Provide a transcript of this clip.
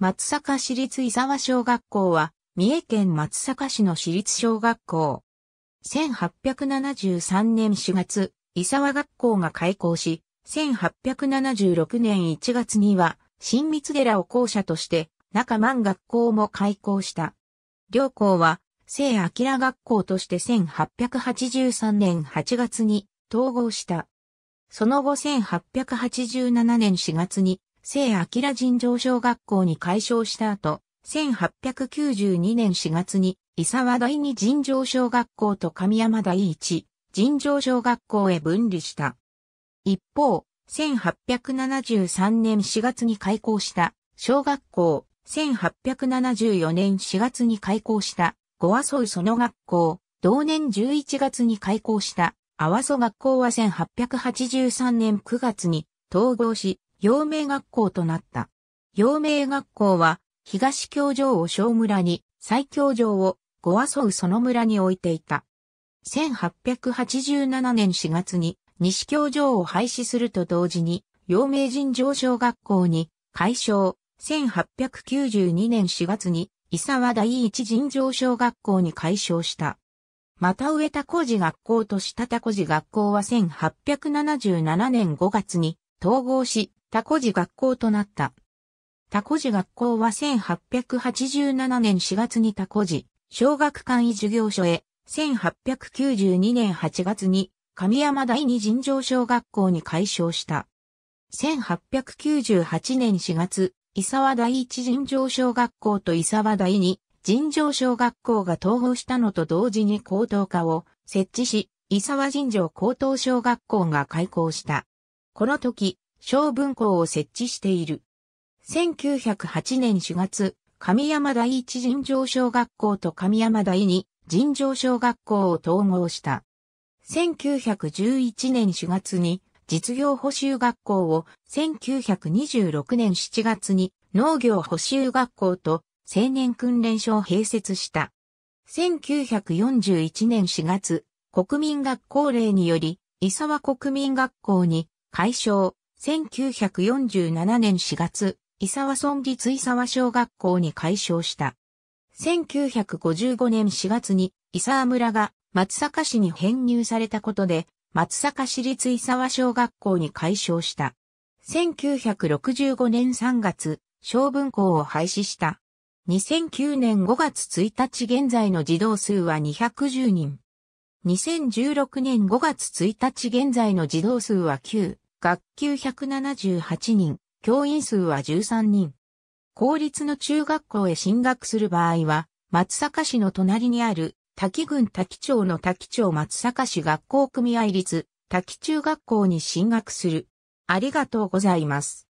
松阪市立伊沢小学校は、三重県松阪市の市立小学校。1873年4月、伊沢学校が開校し、1876年1月には、新三寺を校舎として、中満学校も開校した。両校は、聖明学校として1883年8月に統合した。その後1887年4月に聖明尋常小学校に改称した後、1892年4月に、伊沢第二尋常小学校と神山第一尋常小学校へ分離した。一方、1873年4月に開校した小学校、1874年4月に開校した五そ蘇その学校、同年11月に開校した阿わそ学校は1883年9月に統合し、陽明学校となった。陽明学校は、東京城を小村に、西京城を五阿蘇その村に置いていた。1887年4月に西京城を廃止すると同時に、陽明神城小学校に改称、1892年4月に伊沢第一神城小学校に改称した。また上田小路学校と下田小路学校は1877年5月に統合し、タコジ学校となった。タコジ学校は1887年4月にタコジ小学館医授業所へ、1892年8月に神山第二尋常小学校に改称した。1898年4月、伊沢第一尋常小学校と伊沢第二尋常小学校が統合したのと同時に高等科を設置し、伊沢尋常高等小学校が開校した。この時、小文庫を設置している。1908年4月、神山第一尋常小学校と神山第二尋常小学校を統合した。1911年4月に実業補修学校を1926年7月に農業補修学校と青年訓練所を併設した。1941年4月、国民学校令により、伊沢国民学校に改称。1947年4月、伊沢村立伊沢小学校に改称した。1955年4月に伊沢村が松阪市に編入されたことで、松阪市立伊沢小学校に改称した。1965年3月、小文校を廃止した。2009年5月1日現在の児童数は210人。2016年5月1日現在の児童数は9。学級178人、教員数は13人。公立の中学校へ進学する場合は、松阪市の隣にある、滝郡滝町の滝町松阪市学校組合立、滝中学校に進学する。ありがとうございます。